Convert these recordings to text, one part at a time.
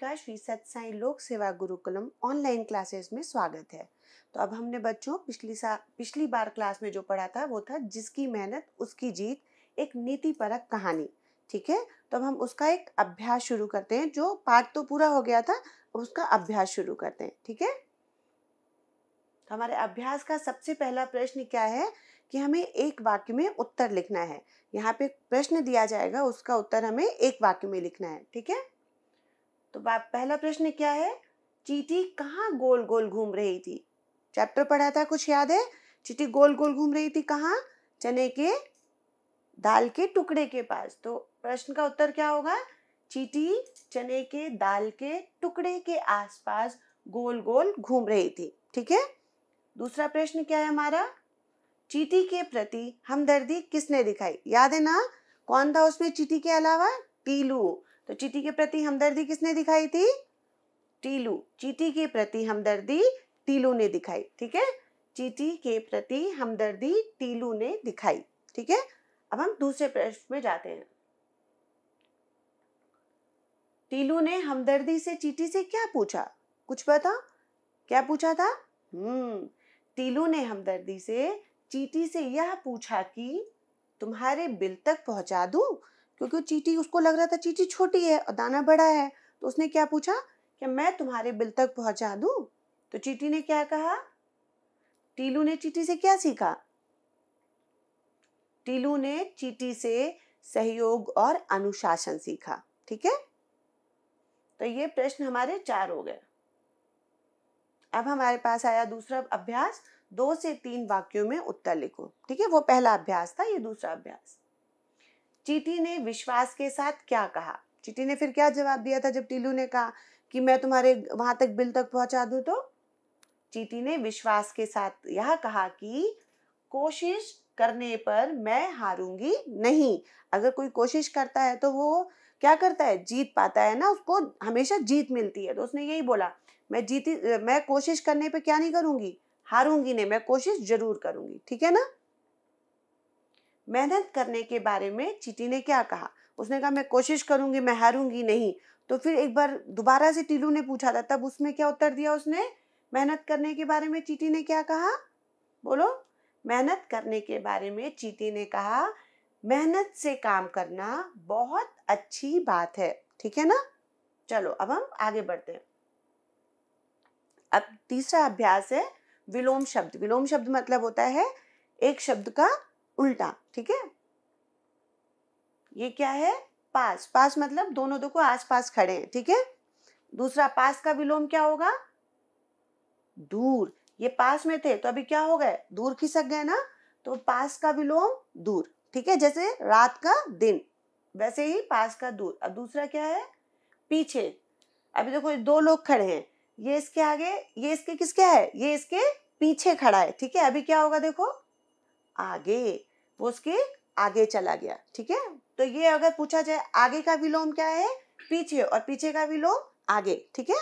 का श्री सत्साई लोक सेवा गुरुकुलम ऑनलाइन क्लासेस में स्वागत है तो अब हमने बच्चों पिछली सा पिछली बार क्लास में जो पढ़ा था वो था जिसकी मेहनत उसकी जीत एक नीति परक कहानी ठीक है तो अब हम उसका एक अभ्यास शुरू करते हैं जो पाठ तो पूरा हो गया था उसका अभ्यास शुरू करते हैं ठीक है तो हमारे अभ्यास का सबसे पहला प्रश्न क्या है कि हमें एक वाक्य में उत्तर लिखना है यहाँ पे प्रश्न दिया जाएगा उसका उत्तर हमें एक वाक्य में लिखना है ठीक है तो पहला प्रश्न क्या है चीटी कहाँ गोल गोल घूम रही थी चैप्टर पढ़ा था कुछ याद है चीटी गोल गोल घूम रही थी कहाँ चने के दाल के टुकड़े के पास तो प्रश्न का उत्तर क्या होगा चीटी चने के दाल के टुकड़े के आसपास गोल गोल घूम रही थी ठीक है दूसरा प्रश्न क्या है हमारा चीटी के प्रति हमदर्दी किसने दिखाई याद है ना कौन था उसमें चीटी के अलावा टीलू तो चीटी के प्रति हमदर्दी किसने दिखाई थी टीलू चीटी के प्रति हमदर्दी टीलू ने दिखाई ठीक है चीटी के प्रति हमदर्दी टीलू ने दिखाई ठीक है अब हम दूसरे प्रश्न में जाते हैं टीलू ने हमदर्दी से चीटी से क्या पूछा कुछ पता क्या पूछा था हम्म टीलू ने हमदर्दी से चीटी से यह पूछा कि तुम्हारे बिल तक पहुंचा दूं क्योंकि वो चीटी उसको लग रहा था चीटी छोटी है और दाना बड़ा है तो उसने क्या पूछा कि मैं तुम्हारे बिल तक पहुंचा दू तो चीटी ने क्या कहा टीलू ने चीटी से क्या सीखा टीलू ने चीटी से सहयोग और अनुशासन सीखा ठीक है तो ये प्रश्न हमारे चार हो गए अब हमारे पास आया दूसरा अभ्यास दो से तीन वाक्यों में उत्तर लिखो ठीक है वो पहला अभ्यास था ये दूसरा अभ्यास चीटी ने विश्वास के साथ क्या कहा चीटी ने फिर क्या जवाब दिया था जब टीलू ने कहा कि मैं तुम्हारे वहां तक बिल तक पहुंचा दू तो चीटी ने विश्वास के साथ यह कहा कि कोशिश करने पर मैं हारूंगी नहीं अगर कोई कोशिश करता है तो वो क्या करता है जीत पाता है ना उसको हमेशा जीत मिलती है तो उसने यही बोला मैं जीती मैं कोशिश करने पर क्या नहीं करूंगी हारूंगी नहीं मैं कोशिश जरूर करूंगी ठीक है ना मेहनत करने के बारे में चीटी ने क्या कहा उसने कहा मैं कोशिश करूंगी मैं हारूंगी नहीं तो फिर एक बार दोबारा से टीलू ने पूछा था तब उसमें क्या उत्तर दिया उसने मेहनत करने के बारे में चीटी ने क्या कहा बोलो मेहनत करने के बारे में चीटी ने कहा मेहनत से काम करना बहुत अच्छी बात है ठीक है ना चलो अब हम आगे बढ़ते हैं अब तीसरा अभ्यास है विलोम शब्द विलोम शब्द मतलब होता है एक शब्द का उल्टा ठीक है ये क्या है पास पास मतलब दोनों देखो आस पास खड़े हैं ठीक है दूसरा पास का विलोम क्या होगा दूर ये पास में थे तो अभी क्या हो गए दूर खिसक गए ना तो पास का विलोम दूर ठीक है जैसे रात का दिन वैसे ही पास का दूर अब दूसरा क्या है पीछे अभी देखो दो लोग खड़े हैं ये इसके आगे ये इसके किसके है ये इसके पीछे खड़ा है ठीक है अभी क्या होगा देखो आगे वो उसके आगे चला गया ठीक है तो ये अगर पूछा जाए आगे का विलोम क्या है पीछे और पीछे का विलोम आगे ठीक है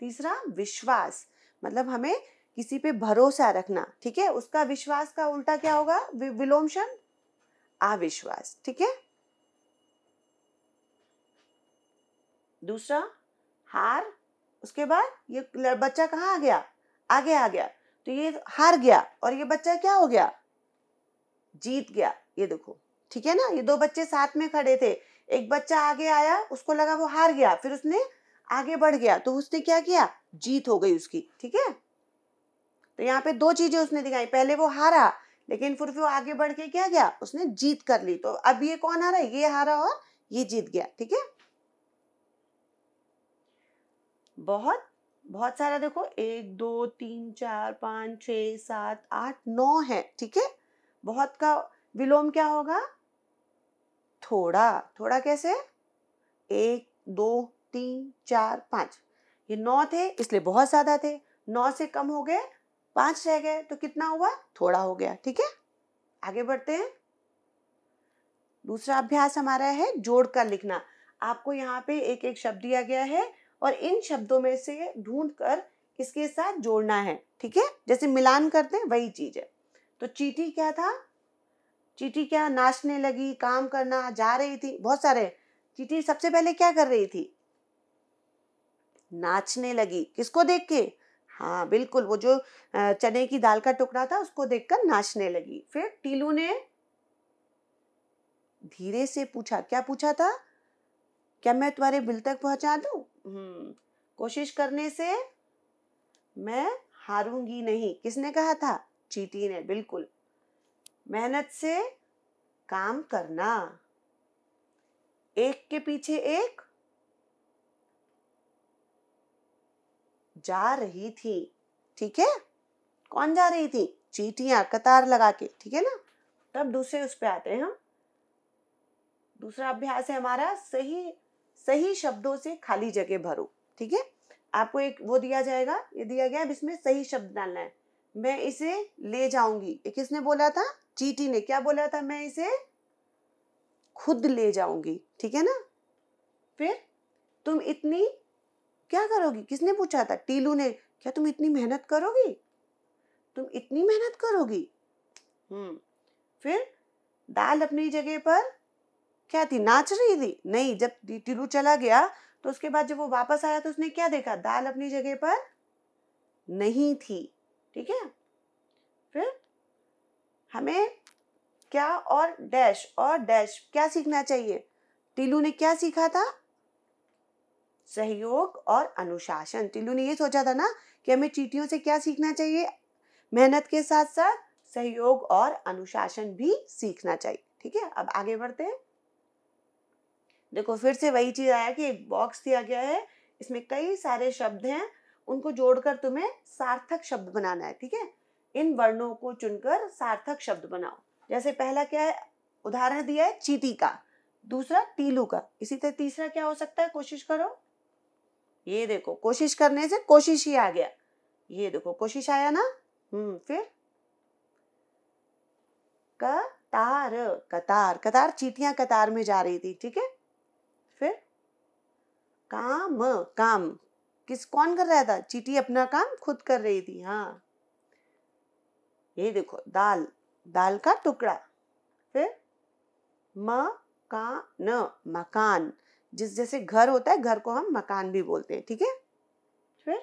तीसरा विश्वास मतलब हमें किसी पे भरोसा रखना ठीक है उसका विश्वास का उल्टा क्या होगा विलोम क्षण अविश्वास ठीक है दूसरा हार उसके बाद ये बच्चा कहाँ आ गया आगे आ गया तो ये हार गया और ये बच्चा क्या हो गया जीत गया ये देखो ठीक है ना ये दो बच्चे साथ में खड़े थे एक बच्चा आगे आया उसको लगा वो हार गया फिर उसने आगे बढ़ गया तो उसने क्या किया जीत हो गई उसकी ठीक है तो यहाँ पे दो चीजें उसने दिखाई पहले वो हारा लेकिन फिर वो आगे बढ़ के क्या गया उसने जीत कर ली तो अब ये कौन हारा ये हारा और ये जीत गया ठीक है बहुत बहुत सारा देखो एक दो तीन चार पाँच छ सात आठ नौ है ठीक है बहुत का विलोम क्या होगा थोड़ा थोड़ा कैसे एक दो तीन चार पाँच ये नौ थे इसलिए बहुत ज़्यादा थे नौ से कम हो गए पांच रह गए तो कितना हुआ थोड़ा हो गया ठीक है आगे बढ़ते हैं दूसरा अभ्यास हमारा है जोड़ कर लिखना आपको यहाँ पे एक एक शब्द दिया गया है और इन शब्दों में से ढूंढ कर इसके साथ जोड़ना है ठीक है जैसे मिलान करते हैं वही चीज़ है तो चीटी क्या था चीटी क्या नाचने लगी काम करना जा रही थी बहुत सारे चीटी सबसे पहले क्या कर रही थी नाचने लगी किसको देख के हाँ बिल्कुल वो जो चने की दाल का टुकड़ा था उसको देखकर नाचने लगी फिर टीलू ने धीरे से पूछा क्या पूछा था क्या मैं तुम्हारे बिल तक पहुंचा दू हम्म, कोशिश करने से मैं हारूंगी नहीं किसने कहा था चीटी ने बिल्कुल मेहनत से काम करना एक के पीछे एक जा रही थी ठीक है कौन जा रही थी चीटियां कतार लगा के ठीक है ना तब दूसरे उस पे आते हैं हम दूसरा अभ्यास है हमारा सही सही शब्दों से खाली जगह भरो ठीक है आपको एक वो दिया जाएगा ये दिया गया अब इसमें सही शब्द डालना है मैं इसे ले जाऊंगी किसने बोला था चीटी ने क्या बोला था मैं इसे खुद ले जाऊंगी ठीक है ना फिर तुम इतनी क्या करोगी किसने पूछा था टीलू ने क्या तुम इतनी मेहनत करोगी तुम इतनी मेहनत करोगी हम्म फिर दाल अपनी जगह पर क्या थी नाच रही थी नहीं जब टीलू चला गया तो उसके बाद जब वो वापस आया तो उसने क्या देखा दाल अपनी जगह पर नहीं थी ठीक है फिर हमें क्या और डैश और डैश क्या सीखना चाहिए टिलू ने क्या सीखा था सहयोग और अनुशासन टिलू ने ये सोचा था ना कि हमें चीटियों से क्या सीखना चाहिए मेहनत के साथ साथ सहयोग और अनुशासन भी सीखना चाहिए ठीक है अब आगे बढ़ते हैं देखो फिर से वही चीज़ आया कि एक बॉक्स दिया गया है इसमें कई सारे शब्द हैं उनको जोड़कर तुम्हें सार्थक शब्द बनाना है ठीक है इन वर्णों को चुनकर सार्थक शब्द बनाओ जैसे पहला क्या है उदाहरण दिया है चीटी का दूसरा टीलू का इसी तरह तीसरा क्या हो सकता है कोशिश करो ये देखो कोशिश करने से कोशिश ही आ गया ये देखो कोशिश आया ना हम्म फिर कतार कतार कतार चीटियां कतार में जा रही थी ठीक है काम काम किस कौन कर रहा था चीटी अपना काम खुद कर रही थी हाँ ये देखो दाल दाल का टुकड़ा फिर म का न मकान जिस जैसे घर होता है घर को हम मकान भी बोलते हैं ठीक है फिर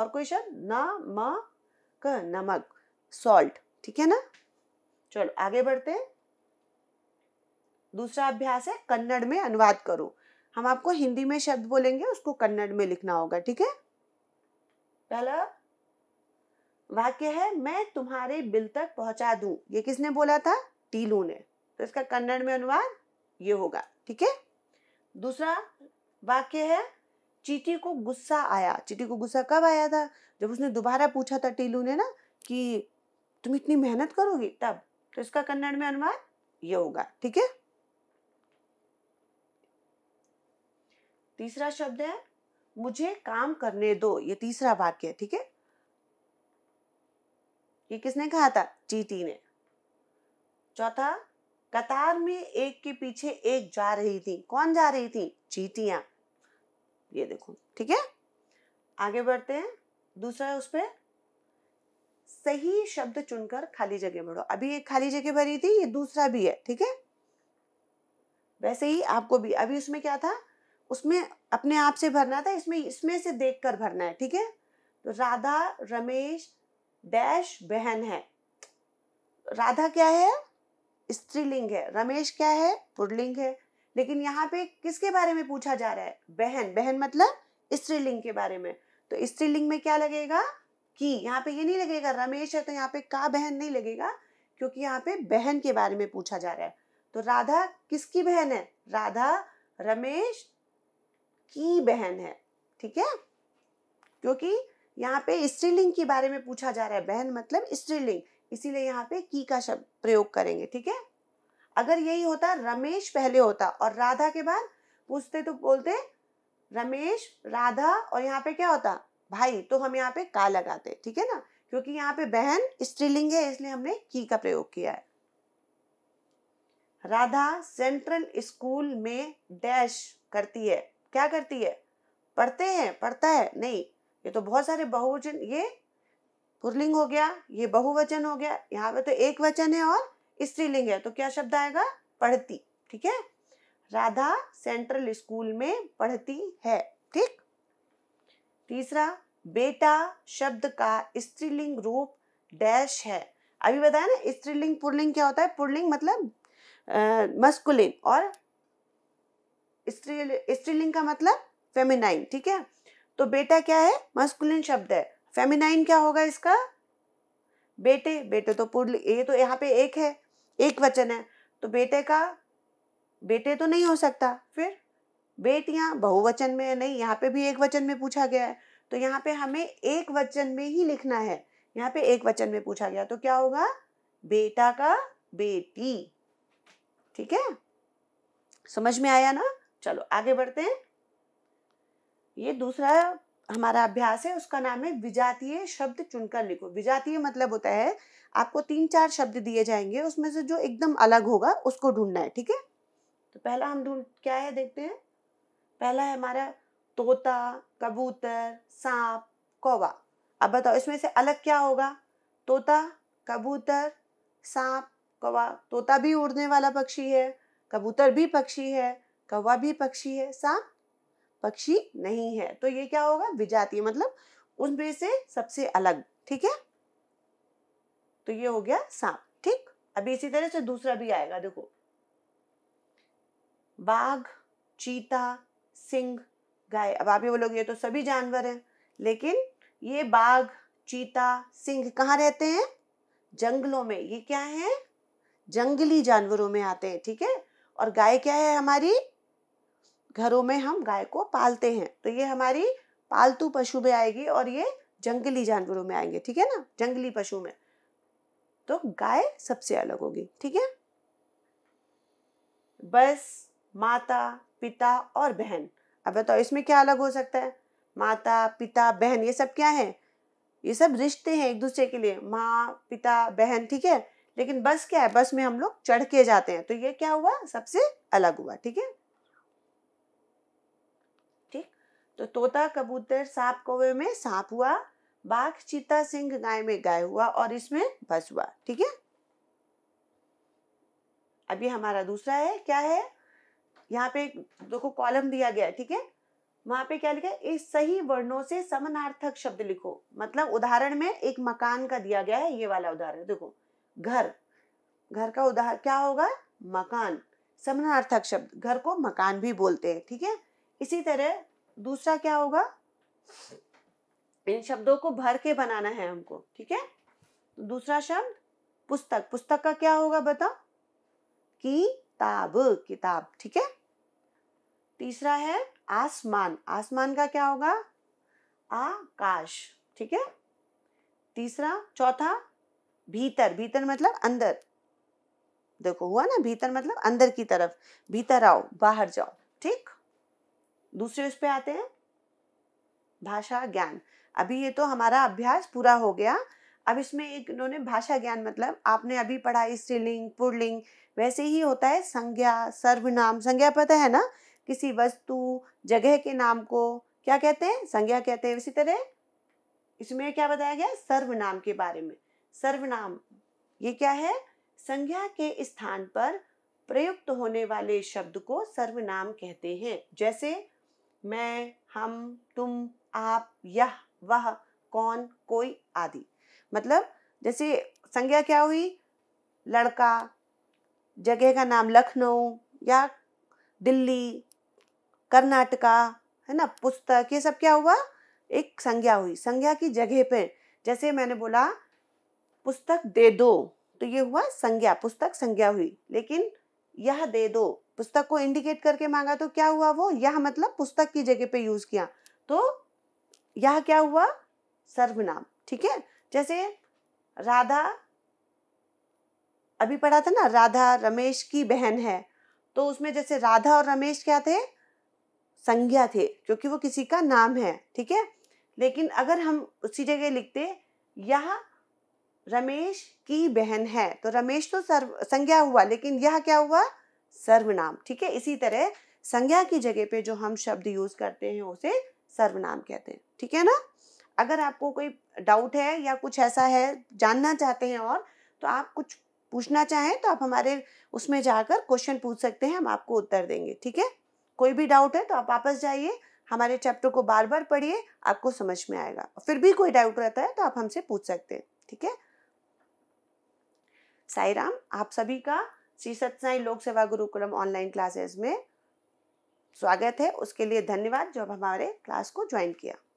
और कोई शब्द न म क नमक सॉल्ट ठीक है ना चलो आगे बढ़ते हैं दूसरा अभ्यास है कन्नड़ में अनुवाद करो हम आपको हिंदी में शब्द बोलेंगे उसको कन्नड़ में लिखना होगा ठीक है पहला वाक्य है मैं तुम्हारे बिल तक पहुंचा दू ये किसने बोला था टीलू ने तो इसका कन्नड़ में अनुवाद ये होगा ठीक है दूसरा वाक्य है चीटी को गुस्सा आया चीटी को गुस्सा कब आया था जब उसने दोबारा पूछा था टीलू ने ना कि तुम इतनी मेहनत करोगी तब तो इसका कन्नड़ में अनुवाद ये होगा ठीक है तीसरा शब्द है मुझे काम करने दो ये तीसरा वाक्य है ठीक है ये किसने कहा था चीटी ने चौथा कतार में एक के पीछे एक जा रही थी कौन जा रही थी चीटियां ये देखो ठीक है आगे बढ़ते हैं दूसरा है उस पर सही शब्द चुनकर खाली जगह भरो अभी एक खाली जगह भरी थी ये दूसरा भी है ठीक है वैसे ही आपको भी अभी उसमें क्या था उसमें अपने आप से भरना था इसमें इसमें से देख कर भरना है ठीक है तो राधा रमेश डैश बहन है राधा क्या है स्त्रीलिंग है रमेश क्या है पुरलिंग है लेकिन यहाँ पे किसके बारे में पूछा जा रहा है बहन बहन मतलब स्त्रीलिंग के बारे में तो स्त्रीलिंग में क्या लगेगा की यहाँ पे ये नहीं लगेगा रमेश है तो यहाँ पे का बहन नहीं लगेगा क्योंकि यहाँ पे बहन के बारे में पूछा जा रहा है तो राधा किसकी बहन है राधा रमेश की बहन है ठीक है क्योंकि यहाँ पे स्त्रीलिंग के बारे में पूछा जा रहा है बहन मतलब स्त्रीलिंग इसीलिए यहाँ पे की का शब्द प्रयोग करेंगे ठीक है अगर यही होता रमेश पहले होता और राधा के बाद पूछते तो बोलते रमेश राधा और यहाँ पे क्या होता भाई तो हम यहाँ पे का लगाते ठीक है ना क्योंकि यहाँ पे बहन स्त्रीलिंग है इसलिए हमने की का प्रयोग किया है राधा सेंट्रल स्कूल में डैश करती है क्या करती है पढ़ते हैं पढ़ता है नहीं ये तो बहुत सारे बहुवचन ये पुरलिंग हो गया ये बहुवचन हो गया यहाँ पे तो एक वचन है और स्त्रीलिंग है तो क्या शब्द आएगा पढ़ती ठीक है राधा सेंट्रल स्कूल में पढ़ती है ठीक तीसरा बेटा शब्द का स्त्रीलिंग रूप डैश है अभी बताया ना स्त्रीलिंग पुरलिंग क्या होता है पुरलिंग मतलब मस्कुलिन और स्त्री स्त्रीलिंग का मतलब फेमिनाइन ठीक है तो बेटा क्या है मस्कुलिन शब्द है फेमिनाइन क्या होगा इसका बेटे बेटे तो पूर्ण ये तो यहाँ पे एक है एक वचन है तो बेटे का बेटे तो नहीं हो सकता फिर बेटियाँ बहुवचन में नहीं यहाँ पे भी एक वचन में पूछा गया है तो यहाँ पे हमें एक वचन में ही लिखना है यहाँ पे एक वचन में पूछा गया तो क्या होगा बेटा का बेटी ठीक है समझ में आया ना चलो आगे बढ़ते हैं ये दूसरा हमारा अभ्यास है उसका नाम है विजातीय शब्द चुनकर लिखो विजातीय मतलब होता है आपको तीन चार शब्द दिए जाएंगे उसमें से जो एकदम अलग होगा उसको ढूंढना है ठीक है तो पहला हम ढूंढ क्या है देखते हैं पहला है हमारा तोता कबूतर सांप कौवा अब बताओ इसमें से अलग क्या होगा तोता कबूतर सांप कौवा तोता भी उड़ने वाला पक्षी है कबूतर भी पक्षी है कौवा भी पक्षी है सांप पक्षी नहीं है तो ये क्या होगा विजातीय मतलब उनमें से सबसे अलग ठीक है तो ये हो गया सांप ठीक अभी इसी तरह से दूसरा भी आएगा देखो बाघ चीता सिंह गाय अब आप ये बोलोगे तो सभी जानवर हैं लेकिन ये बाघ चीता सिंह कहाँ रहते हैं जंगलों में ये क्या है जंगली जानवरों में आते हैं ठीक है और गाय क्या है हमारी घरों में हम गाय को पालते हैं तो ये हमारी पालतू पशु में आएगी और ये जंगली जानवरों में आएंगे ठीक है ना जंगली पशु में तो गाय सबसे अलग होगी ठीक है बस माता पिता और बहन अब बताओ तो इसमें क्या अलग हो सकता है माता पिता बहन ये सब क्या है ये सब रिश्ते हैं एक दूसरे के लिए माँ पिता बहन ठीक है लेकिन बस क्या है बस में हम लोग चढ़ के जाते हैं तो ये क्या हुआ सबसे अलग हुआ ठीक है तो तोता कबूतर सांप कौवे में सांप हुआ बाघ चीता सिंह गाय में गाय हुआ और इसमें बस हुआ ठीक है अभी हमारा दूसरा है क्या है यहाँ पे देखो कॉलम दिया गया ठीक है वहां पे क्या लिखा है इस सही वर्णों से समानार्थक शब्द लिखो मतलब उदाहरण में एक मकान का दिया गया है ये वाला उदाहरण देखो घर घर का उदाहरण क्या होगा मकान समानार्थक शब्द घर को मकान भी बोलते हैं ठीक है इसी तरह दूसरा क्या होगा इन शब्दों को भर के बनाना है हमको ठीक है तो दूसरा शब्द पुस्तक पुस्तक का क्या होगा बताओ किताब किताब ठीक है तीसरा है आसमान आसमान का क्या होगा आकाश ठीक है तीसरा चौथा भीतर भीतर मतलब अंदर देखो हुआ ना भीतर मतलब अंदर की तरफ भीतर आओ बाहर जाओ ठीक दूसरे उस पर आते हैं भाषा ज्ञान अभी ये तो हमारा अभ्यास पूरा हो गया अब इसमें एक इन्होंने भाषा ज्ञान मतलब आपने अभी पढ़ा स्त्रीलिंग पुरलिंग वैसे ही होता है संज्ञा सर्वनाम संज्ञा पता है ना किसी वस्तु जगह के नाम को क्या कहते हैं संज्ञा कहते हैं इसी तरह इसमें क्या बताया गया सर्वनाम के बारे में सर्वनाम ये क्या है संज्ञा के स्थान पर प्रयुक्त होने वाले शब्द को सर्वनाम कहते हैं जैसे मैं हम तुम आप यह वह कौन कोई आदि मतलब जैसे संज्ञा क्या हुई लड़का जगह का नाम लखनऊ या दिल्ली कर्नाटका है ना पुस्तक ये सब क्या हुआ एक संज्ञा हुई संज्ञा की जगह पे जैसे मैंने बोला पुस्तक दे दो तो ये हुआ संज्ञा पुस्तक संज्ञा हुई लेकिन यह दे दो पुस्तक को इंडिकेट करके मांगा तो क्या हुआ वो यह मतलब पुस्तक की जगह पे यूज किया तो यह क्या हुआ सर्वनाम ठीक है जैसे राधा अभी पढ़ा था ना राधा रमेश की बहन है तो उसमें जैसे राधा और रमेश क्या थे संज्ञा थे क्योंकि वो किसी का नाम है ठीक है लेकिन अगर हम उसी जगह लिखते यह रमेश की बहन है तो रमेश तो सर्व संज्ञा हुआ लेकिन यह क्या हुआ सर्वनाम ठीक है इसी तरह संज्ञा की जगह पे जो हम शब्द यूज करते हैं उसे सर्वनाम कहते हैं ठीक है ना अगर आपको कोई डाउट है या कुछ ऐसा है जानना चाहते हैं और तो आप कुछ पूछना चाहें तो आप हमारे उसमें जाकर क्वेश्चन पूछ सकते हैं हम आपको उत्तर देंगे ठीक है कोई भी डाउट है तो आप वापस जाइए हमारे चैप्टर को बार बार पढ़िए आपको समझ में आएगा फिर भी कोई डाउट रहता है तो आप हमसे पूछ सकते हैं ठीक है साई राम आप सभी का श्री सत्साई लोक सेवा गुरुकुलम ऑनलाइन क्लासेस में स्वागत है उसके लिए धन्यवाद जो अब हमारे क्लास को ज्वाइन किया